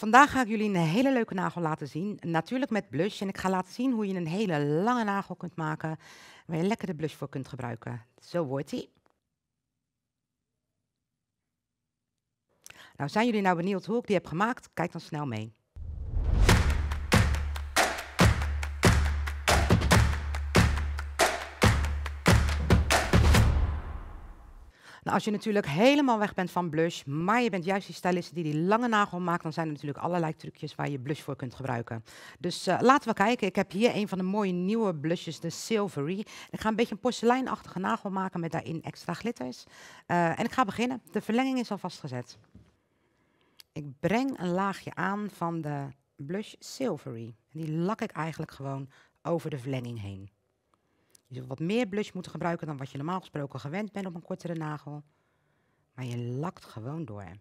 Vandaag ga ik jullie een hele leuke nagel laten zien. Natuurlijk met blush. En ik ga laten zien hoe je een hele lange nagel kunt maken. Waar je lekker de blush voor kunt gebruiken. Zo wordt die. Nou, zijn jullie nou benieuwd hoe ik die heb gemaakt? Kijk dan snel mee. Nou, als je natuurlijk helemaal weg bent van blush, maar je bent juist die stylist die die lange nagel maakt, dan zijn er natuurlijk allerlei trucjes waar je blush voor kunt gebruiken. Dus eh, laten we kijken. Ik heb hier een van de mooie nieuwe blushes, de Silvery. Ik ga een beetje een porseleinachtige nagel maken met daarin extra glitters. Eh, en ik ga beginnen. De verlenging is al vastgezet. Ik breng een laagje aan van de blush Silvery. En die lak ik eigenlijk gewoon over de verlenging heen. Je zult wat meer blush moeten gebruiken dan wat je normaal gesproken gewend bent op een kortere nagel. Maar je lakt gewoon door.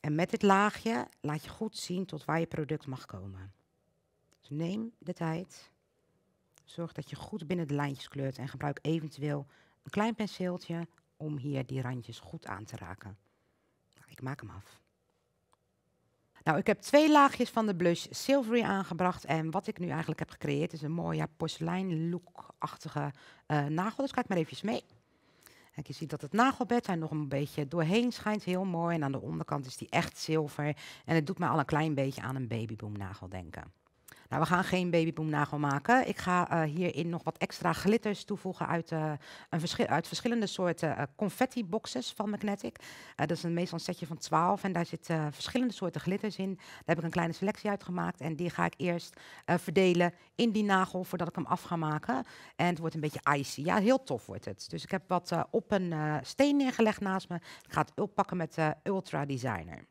En met dit laagje laat je goed zien tot waar je product mag komen. Dus neem de tijd. Zorg dat je goed binnen de lijntjes kleurt en gebruik eventueel een klein penseeltje om hier die randjes goed aan te raken. Nou, ik maak hem af. Nou, ik heb twee laagjes van de blush Silvery aangebracht. En wat ik nu eigenlijk heb gecreëerd is een mooie porselein look-achtige eh, nagel. Dus kijk maar even mee. En je ziet dat het nagelbed daar nog een beetje doorheen schijnt. Heel mooi. En aan de onderkant is die echt zilver. En het doet me al een klein beetje aan een babyboom nagel denken. Nou, we gaan geen babyboomnagel maken. Ik ga eh, hierin nog wat extra glitters toevoegen uit, eh, een uit verschillende soorten eh, confetti boxes van Magnetic. dat is een, meestal een setje van 12 en daar zitten verschillende soorten glitters in. Daar heb ik een kleine selectie uit gemaakt en die ga ik eerst verdelen in die nagel voordat ik hem af ga maken. En het wordt een beetje icy. Ja, heel tof wordt het. Dus ik heb wat op een steen neergelegd naast me. Ik ga het oppakken met Ultra Designer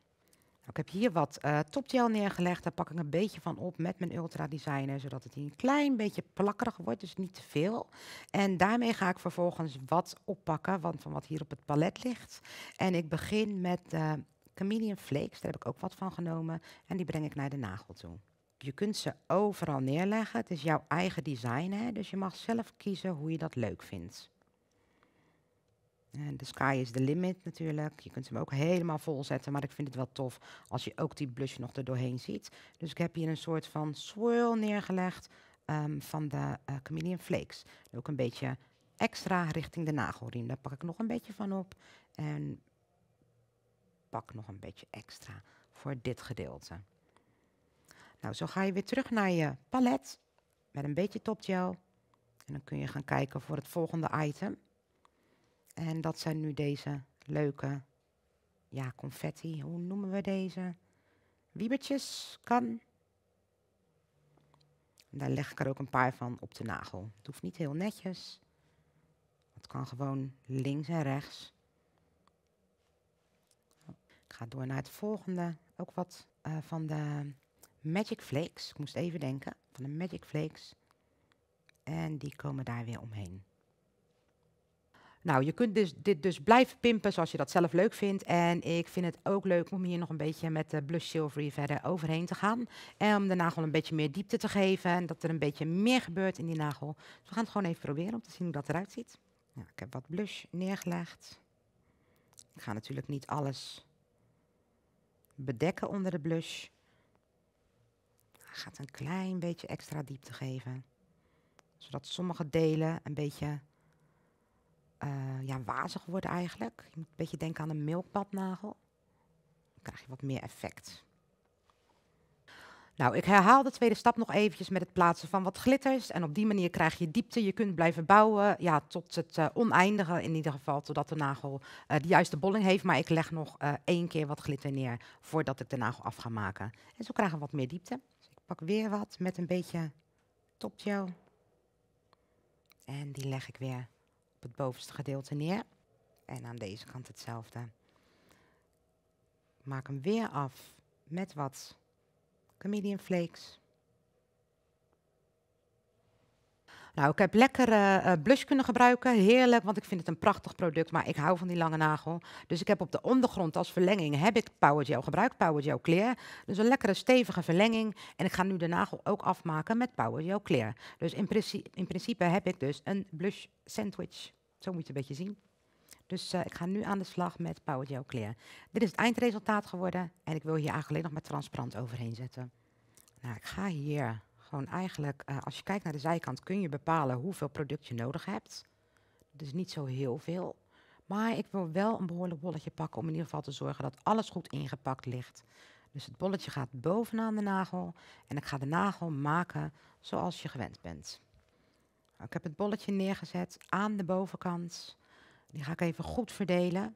ik heb hier wat uh, eh, topgel neergelegd. Daar pak ik een beetje van op met mijn Ultra Designer, zodat het een klein beetje plakkerig wordt, dus niet te veel. En daarmee ga ik vervolgens wat oppakken want van wat hier op het palet ligt. En ik begin met uh, Chameleon Flakes, daar heb ik ook wat van genomen. En die breng ik naar de nagel toe. Je kunt ze overal neerleggen. Het is jouw eigen design, hè? dus je mag zelf kiezen hoe je dat leuk vindt. En de sky is the limit natuurlijk. Je kunt hem ook helemaal vol zetten. Maar ik vind het wel tof als je ook die blush nog er doorheen ziet. Dus ik heb hier een soort van swirl neergelegd ehm, van de uh, Chameleon Flakes. Ook een beetje extra richting de nagelriem. Daar pak ik nog een beetje van op. En pak nog een beetje extra voor dit gedeelte. Nou, zo ga je weer terug naar je palet met een beetje topgel. En dan kun je gaan kijken voor het volgende item. En dat zijn nu deze leuke, ja, confetti. Hoe noemen we deze? Wiebertjes kan. Daar leg ik er ook een paar van op de nagel. Het hoeft niet heel netjes. Het kan gewoon links en rechts. Ik ga door naar het volgende. Ook wat eh, van de Magic Flakes. Ik moest even denken. Van de Magic Flakes. En die komen daar weer omheen. Nou, je kunt dus dit dus blijven pimpen zoals je dat zelf leuk vindt. En ik vind het ook leuk om hier nog een beetje met de eh, Blush Silvery verder overheen te gaan. En om de nagel een beetje meer diepte te geven. En dat er een beetje meer gebeurt in die nagel. Dus we gaan het gewoon even proberen om te zien hoe dat eruit ziet. ik heb wat blush neergelegd. Ik ga natuurlijk niet alles bedekken onder de blush. ga het een klein beetje extra diepte geven. Zodat sommige delen een beetje eh, ja, wazig worden eigenlijk. Je moet een beetje denken aan een milkbadnagel. Dan krijg je wat meer effect. Nou, ik herhaal de tweede stap nog eventjes met het plaatsen van wat glitters. En op die manier krijg je diepte. Je kunt blijven bouwen ja, tot het uh, oneindige in ieder geval. Totdat de nagel eh, de juiste bolling heeft. Maar ik leg nog één keer wat glitter neer voordat ik de nagel af ga maken. En zo krijgen we wat meer diepte. Dus ik pak weer wat met een beetje topgel. En die leg ik weer op het bovenste gedeelte neer. En aan deze kant hetzelfde. Maak hem weer af met wat chameleon flakes. Nou, ik heb lekkere eh, blush kunnen gebruiken. Heerlijk, want ik vind het een prachtig product. Maar ik hou van die lange nagel. Dus ik heb op de ondergrond als verlenging heb ik Power Gel gebruikt. Power Gel Clear. Dus een lekkere stevige verlenging. En ik ga nu de nagel ook afmaken met Power Gel Clear. Dus in, principe, heb ik dus een blush sandwich. Zo moet je het een beetje zien. Dus eh, ik ga nu aan de slag met Power Gel Clear. Dit is het eindresultaat geworden. En ik wil hier eigenlijk alleen nog maar transparant overheen zetten. Nou, ik ga hier gewoon eigenlijk, eh, als je kijkt naar de zijkant, kun je bepalen hoeveel product je nodig hebt. Dus niet zo heel veel. Maar ik wil wel een behoorlijk bolletje pakken om in ieder geval te zorgen dat alles goed ingepakt ligt. Dus het bolletje gaat bovenaan de nagel en ik ga de nagel maken zoals je gewend bent. Nou, ik heb het bolletje neergezet aan de bovenkant. Die ga ik even goed verdelen.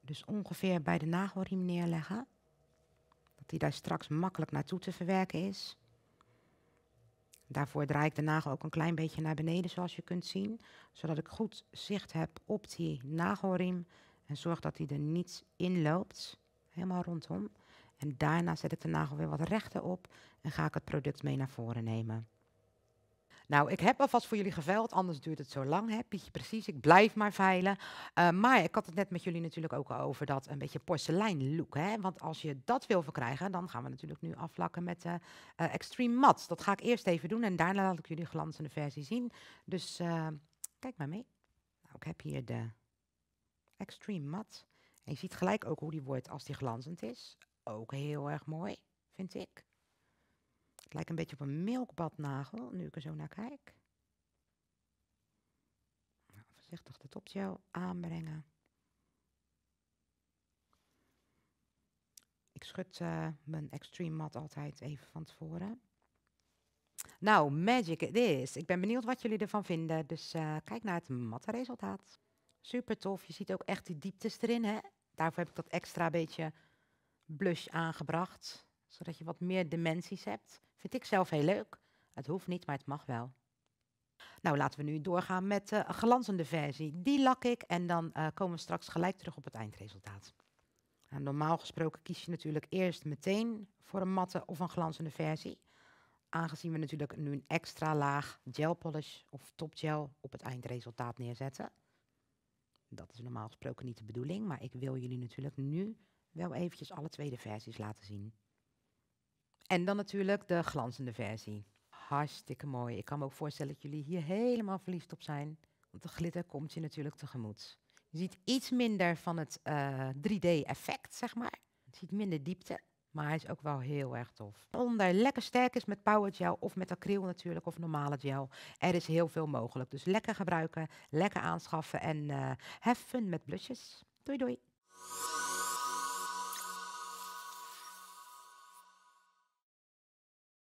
Dus ongeveer bij de nagelriem neerleggen die daar straks makkelijk naartoe te verwerken is. Daarvoor draai ik de nagel ook een klein beetje naar beneden, zoals je kunt zien, zodat ik goed zicht heb op die nagelriem en zorg dat die er niet in loopt, helemaal rondom. En daarna zet ik de nagel weer wat rechter op en ga ik het product mee naar voren nemen. Nou, ik heb alvast voor jullie geveild, anders duurt het zo lang, hè, Pietje, precies. Ik blijf maar veilen. Eh, maar ik had het net met jullie natuurlijk ook over dat een beetje porselein look. Hè? Want als je dat wil verkrijgen, dan gaan we natuurlijk nu aflakken met uh, Extreme Mat. Dat ga ik eerst even doen en daarna laat ik jullie glanzende versie zien. Dus kijk maar mee. Nou, ik heb hier de Extreme Mat. En je ziet gelijk ook hoe die wordt als die glanzend is. Ook heel erg mooi, vind ik lijkt een beetje op een melkbadnagel, nu ik er zo naar kijk. Nou, voorzichtig de topgel aanbrengen. Ik schud eh, mijn extreme mat altijd even van tevoren. Nou, magic it is. Ik ben benieuwd wat jullie ervan vinden. Dus eh, kijk naar het matte resultaat. Super tof. Je ziet ook echt die dieptes erin. Hè? Daarvoor heb ik dat extra beetje blush aangebracht zodat je wat meer dimensies hebt. Vind ik zelf heel leuk. Het hoeft niet, maar het mag wel. Nou, laten we nu doorgaan met de eh, glanzende versie. Die lak ik en dan eh, komen we straks gelijk terug op het eindresultaat. Nou, normaal gesproken kies je natuurlijk eerst meteen voor een matte of een glanzende versie. Aangezien we natuurlijk nu een extra laag gel polish of topgel op het eindresultaat neerzetten. Dat is normaal gesproken niet de bedoeling, maar ik wil jullie natuurlijk nu wel eventjes alle twee de versies laten zien. En dan natuurlijk de glanzende versie. Hartstikke mooi. Ik kan me ook voorstellen dat jullie hier helemaal verliefd op zijn. Want de glitter komt je natuurlijk tegemoet. Je ziet iets minder van het 3D-effect, eh, zeg maar. Je ziet minder diepte, maar hij is ook wel heel erg tof. Onder lekker sterk is met power gel of met acryl natuurlijk of normale gel. Er is heel veel mogelijk. Dus lekker gebruiken, lekker aanschaffen en uh, have fun met blushes. Doei doei.